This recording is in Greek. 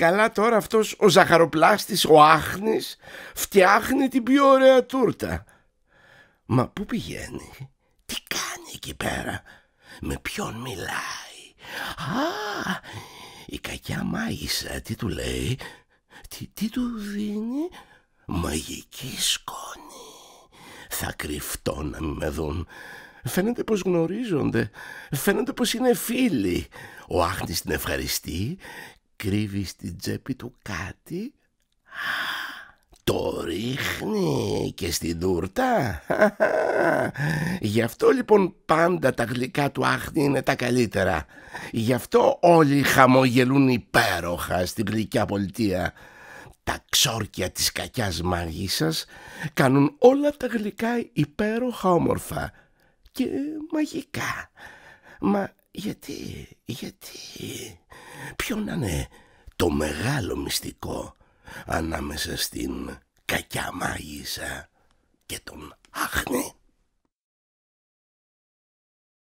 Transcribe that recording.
Καλά τώρα αυτός ο ζαχαροπλάστης, ο άχνης, φτιάχνει την πιο ωραία τούρτα. Μα πού πηγαίνει, τι κάνει εκεί πέρα, με ποιον μιλάει. Α, η κακιά μάγισσα, τι του λέει, τι, τι του δίνει, μαγική σκόνη. Θα κρυφτώ να μην με δουν. Φαίνεται πως γνωρίζονται. Φαίνεται πως είναι φίλοι. Ο Άχνης την ευχαριστεί κρύβει στην τσέπη του κάτι το ρίχνει και στην τούρτα. Γι' αυτό λοιπόν πάντα τα γλυκά του άχνη είναι τα καλύτερα. Γι' αυτό όλοι χαμογελούν υπέροχα στην γλυκιά πολιτεία. Τα ξόρκια της κακιάς μάγισσας κάνουν όλα τα γλυκά υπέροχα όμορφα και μαγικά. Μα γιατί, γιατί ποιο να είναι το μεγάλο μυστικό ανάμεσα στην κακιά μάγισσα και τον